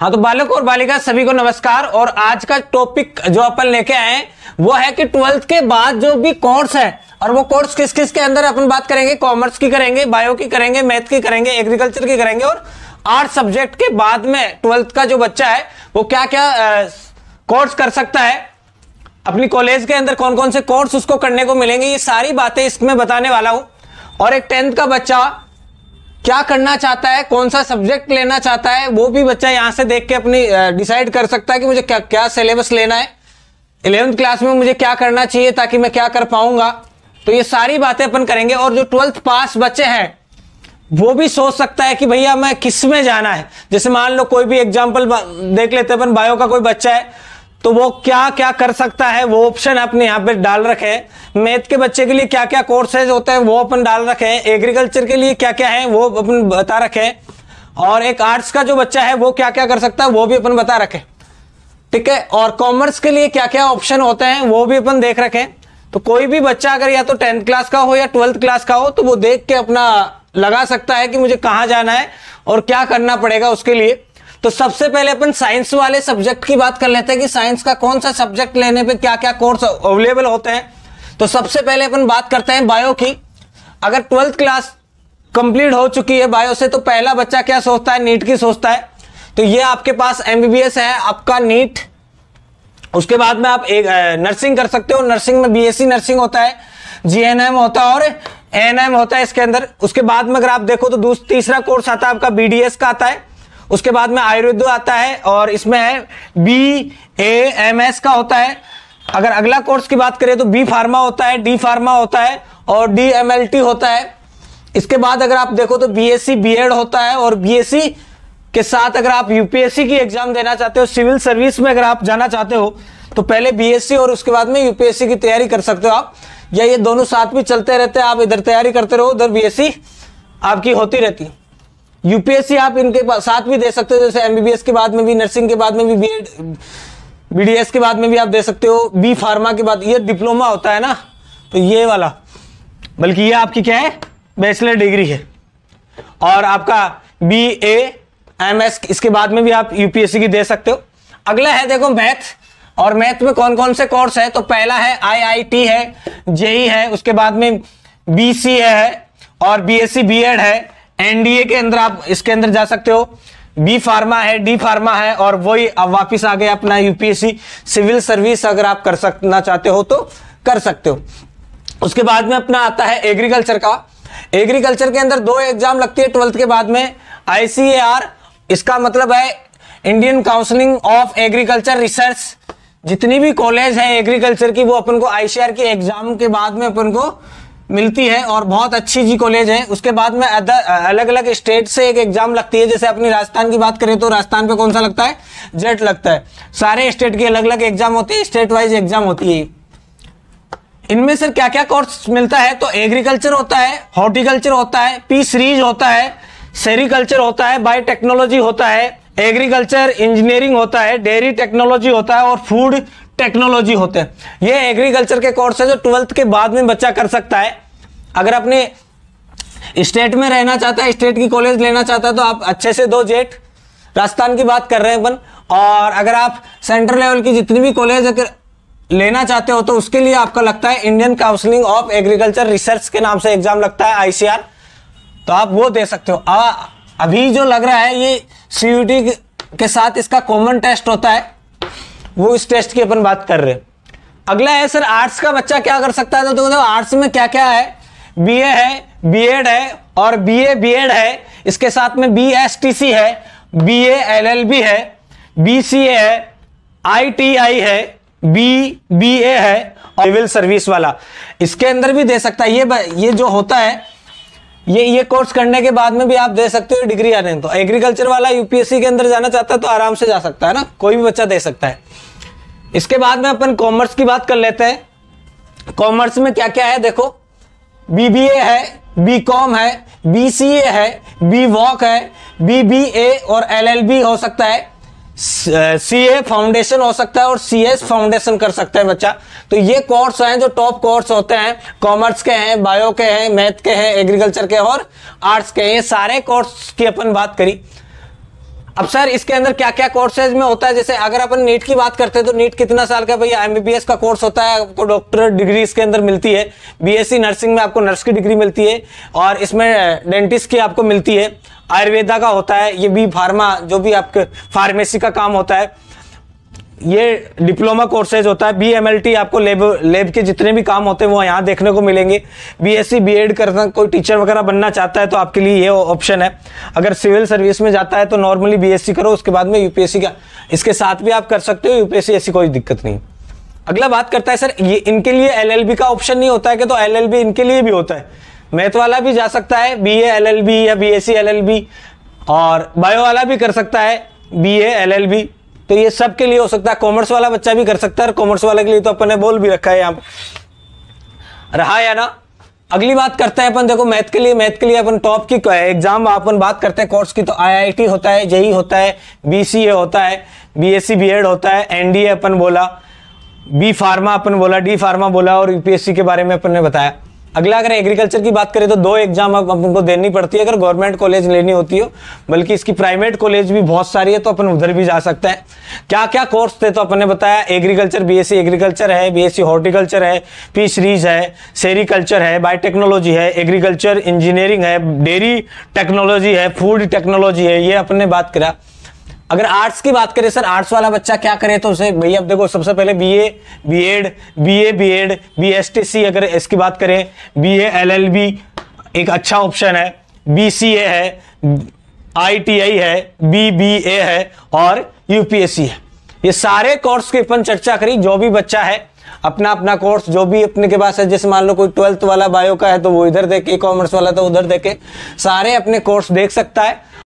हाँ तो बालक और बालिका सभी को नमस्कार और आज का टॉपिक जो अपन लेके आए वो है कि ट्वेल्थ के बाद जो भी कोर्स है और वो कोर्स किस किस के अंदर अपन बात करेंगे कॉमर्स की करेंगे बायो की करेंगे मैथ की करेंगे एग्रीकल्चर की करेंगे और आर्ट सब्जेक्ट के बाद में ट्वेल्थ का जो बच्चा है वो क्या क्या कोर्स कर सकता है अपनी कॉलेज के अंदर कौन कौन से कोर्स उसको करने को मिलेंगे ये सारी बातें इसमें बताने वाला हूं और एक टेंथ का बच्चा क्या करना चाहता है कौन सा सब्जेक्ट लेना चाहता है वो भी बच्चा यहाँ से देख के अपनी डिसाइड कर सकता है कि मुझे क्या क्या सिलेबस लेना है इलेवेंथ क्लास में मुझे क्या करना चाहिए ताकि मैं क्या कर पाऊंगा तो ये सारी बातें अपन करेंगे और जो ट्वेल्थ पास बच्चे हैं वो भी सोच सकता है कि भैया मैं किस में जाना है जैसे मान लो कोई भी एग्जाम्पल देख लेते हैं अपन बायो का कोई बच्चा है तो वो क्या क्या कर सकता है वो ऑप्शन अपने यहाँ पे डाल रखे हैं मैथ के बच्चे के लिए क्या क्या कोर्सेज होते हैं वो अपन डाल रखे हैं एग्रीकल्चर के लिए क्या क्या है वो अपन बता रखे हैं और एक आर्ट्स का जो बच्चा है वो क्या क्या कर सकता है वो भी अपन बता रखे ठीक है और कॉमर्स के लिए क्या क्या ऑप्शन होते हैं वो भी अपन देख रखे तो कोई भी बच्चा अगर या तो टेंथ क्लास का हो या ट्वेल्थ क्लास का हो तो वो देख के अपना लगा सकता है कि मुझे कहाँ जाना है और क्या करना पड़ेगा उसके लिए तो सबसे पहले अपन साइंस वाले सब्जेक्ट की बात कर लेते हैं कि साइंस का कौन सा सब्जेक्ट लेने पे क्या क्या कोर्स अवेलेबल होते हैं तो सबसे पहले अपन बात करते हैं बायो की अगर ट्वेल्थ क्लास कंप्लीट हो चुकी है बायो से तो पहला बच्चा क्या सोचता है नीट की सोचता है तो ये आपके पास एमबीबीएस है आपका नीट उसके बाद में आप एक नर्सिंग कर सकते हो नर्सिंग में बीएससी नर्सिंग होता है जीएनएम होता है और एनएम होता है इसके अंदर उसके बाद में अगर आप देखो तो दूसरा तीसरा कोर्स आता है आपका बीडीएस का आता है उसके बाद में आयुर्वेद आता है और इसमें है बी ए एम एस का होता है अगर अगला कोर्स की बात करें तो बी फार्मा होता है डी फार्मा होता है और डी एम एल टी होता है इसके बाद अगर आप देखो तो B S C B Ed होता है और बी एस सी के साथ अगर आप यूपीएससी की एग्जाम देना चाहते हो सिविल सर्विस में अगर आप जाना चाहते हो तो पहले बीएससी और उसके बाद में यूपीएससी की तैयारी कर सकते हो आप या ये दोनों साथ भी चलते रहते हैं आप इधर तैयारी करते रहो उधर बीएससी आपकी होती रहती है यूपीएससी आप इनके साथ भी दे सकते हो जैसे एमबीबीएस के बाद में भी नर्सिंग के बाद में भी बी बीडीएस के बाद में भी आप दे सकते हो बी फार्मा के बाद ये डिप्लोमा होता है ना तो ये वाला बल्कि ये आपकी क्या है बैचलर डिग्री है और आपका बी ए एम एस इसके बाद में भी आप यूपीएससी की दे सकते हो अगला है देखो मैथ और मैथ में कौन कौन से कोर्स है तो पहला है आईआईटी है जेई e है उसके बाद में बीसीए है और बीएससी बीएड है एनडीए के अंदर आप इसके अंदर जा सकते हो बी फार्मा है डी फार्मा है और वही अब वापिस आ गए अपना यूपीएससी सिविल सर्विस अगर आप कर सकना चाहते हो तो कर सकते हो उसके बाद में अपना आता है एग्रीकल्चर का एग्रीकल्चर के अंदर दो एग्जाम लगती है ट्वेल्थ के बाद में आईसीएआर इसका मतलब है Indian counselling of agriculture research जितनी भी कॉलेज है एग्रीकल्चर की वो अपन को आईसीआर के एग्जाम के बाद में अपन को मिलती है और बहुत अच्छी जी कॉलेज है उसके बाद में अलग अलग स्टेट से एक एग्जाम लगती है जैसे अपनी राजस्थान की बात करें तो राजस्थान पे कौन सा लगता है जेट लगता है सारे स्टेट की अलग अलग एग्जाम होती है स्टेट वाइज एग्जाम होती है इनमें सर क्या क्या कोर्स मिलता है तो एग्रीकल्चर होता है हॉर्टिकल्चर होता है पी सीरीज होता है सेरिकल्चर होता है बायोटेक्नोलॉजी होता है एग्रीकल्चर इंजीनियरिंग होता है डेयरी टेक्नोलॉजी होता है और फूड टेक्नोलॉजी होते हैं ये एग्रीकल्चर के कोर्स है जो ट्वेल्थ के बाद में बच्चा कर सकता है अगर अपने स्टेट में रहना चाहता है स्टेट की कॉलेज लेना चाहता है तो आप अच्छे से दो जेट राजस्थान की बात कर रहे हैं अपन और अगर आप सेंट्रल लेवल की जितनी भी कॉलेज अगर लेना चाहते हो तो उसके लिए आपका लगता है Indian counselling of agriculture research के नाम से एग्जाम लगता है आईसीआर तो आप वो दे सकते हो अभी जो लग रहा है ये सी के साथ इसका कॉमन टेस्ट होता है वो इस टेस्ट की अपन बात कर रहे हैं अगला है सर आर्ट्स का बच्चा क्या कर सकता है तो देखो तो आर्ट्स में क्या क्या है बीए है बीएड है और बीए बीएड है इसके साथ में बीएसटीसी है बीए एलएलबी है बीसीए है आईटीआई है बी बी ए है और सिविल सर्विस वाला इसके अंदर भी दे सकता है ये ये जो होता है ये ये कोर्स करने के बाद में भी आप दे सकते हो डिग्री आने तो एग्रीकल्चर वाला यूपीएससी के अंदर जाना चाहता है तो आराम से जा सकता है ना कोई भी बच्चा दे सकता है इसके बाद में अपन कॉमर्स की बात कर लेते हैं कॉमर्स में क्या क्या है देखो बीबीए है बीकॉम है बीसीए है बी वॉक है बीबीए और एलएलबी हो सकता है सीए फाउंडेशन हो सकता है और सीएस फाउंडेशन कर सकता है बच्चा तो ये कोर्स हैं जो टॉप कोर्स होते हैं कॉमर्स के हैं बायो के हैं मैथ के हैं एग्रीकल्चर के और आर्ट्स के ये सारे कोर्स की अपन बात करी अब सर इसके अंदर क्या क्या कोर्सेज में होता है जैसे अगर अपन नीट की बात करते हैं तो नीट कितना साल का भैया एमबीबीएस का कोर्स होता है आपको डॉक्टर डिग्री इसके अंदर मिलती है बीएससी नर्सिंग में आपको नर्स की डिग्री मिलती है और इसमें डेंटिस्ट की आपको मिलती है आयुर्वेदा का होता है ये बी फार्मा जो भी आपके फार्मेसी का काम होता है ये डिप्लोमा कोर्सेज होता है बी आपको लेब लेब के जितने भी काम होते हैं वो यहाँ देखने को मिलेंगे बीएससी बीएड करना कोई टीचर वगैरह बनना चाहता है तो आपके लिए ये ऑप्शन है अगर सिविल सर्विस में जाता है तो नॉर्मली बीएससी करो उसके बाद में यूपीएससी का इसके साथ भी आप कर सकते हो यूपीएससी ऐसी कोई दिक्कत नहीं अगला बात करता है सर ये इनके लिए बी का ऑप्शन नहीं होता है कि तो बी इनके लिए भी होता है मैथ वाला भी जा सकता है एल बी या एल बी और बायो वाला भी कर सकता है एल बी तो ये सब के लिए हो सकता है कॉमर्स वाला बच्चा भी कर सकता है और कॉमर्स वाले के लिए तो अपन ने बोल भी रखा है यहाँ रहा या ना अगली बात करते हैं अपन देखो मैथ के लिए मैथ के लिए अपन टॉप की एग्जाम अपन बात करते हैं कोर्स की तो आईआईटी होता है जेई होता है बीसीए होता है बीएससी बीएड होता है एनडीए अपन बोला बी फार्मा अपन बोला डी फार्मा बोला और यूपीएससी के बारे में अपन ने बताया अगला अगर एग्रीकल्चर की बात करें तो दो एग्जाम अब हमको देनी पड़ती है अगर गवर्नमेंट कॉलेज लेनी होती हो बल्कि इसकी प्राइवेट कॉलेज भी बहुत सारी है तो अपन उधर भी जा सकते हैं क्या क्या कोर्स थे तो अपन ने बताया एग्रीकल्चर बीएससी एग्रीकल्चर है बीएससी हॉर्टिकल्चर है फिशरीज है सेरिकल्चर है बायोटेक्नोलॉजी है एग्रीकल्चर इंजीनियरिंग है डेयरी टेक्नोलॉजी है फूड टेक्नोलॉजी है ये अपन ने बात करा अगर आर्ट्स की बात करें सर आर्ट्स वाला बच्चा क्या करे तो उसे भैया अब देखो सबसे पहले B A B Ed B A B Ed B S T C अगर इसकी बात करें B A L L B एक अच्छा ऑप्शन है बी सी ए है आई टी आई है बी बी ए है और यूपीएससी है ये सारे कोर्स की अपन चर्चा करी जो भी बच्चा है अपना अपना कोर्स जो भी अपने के पास है जैसे मान लो कोई ट्वेल्थ वाला बायो का है तो वो इधर देखे कॉमर्स वाला तो उधर देखे सारे अपने कोर्स देख सकता है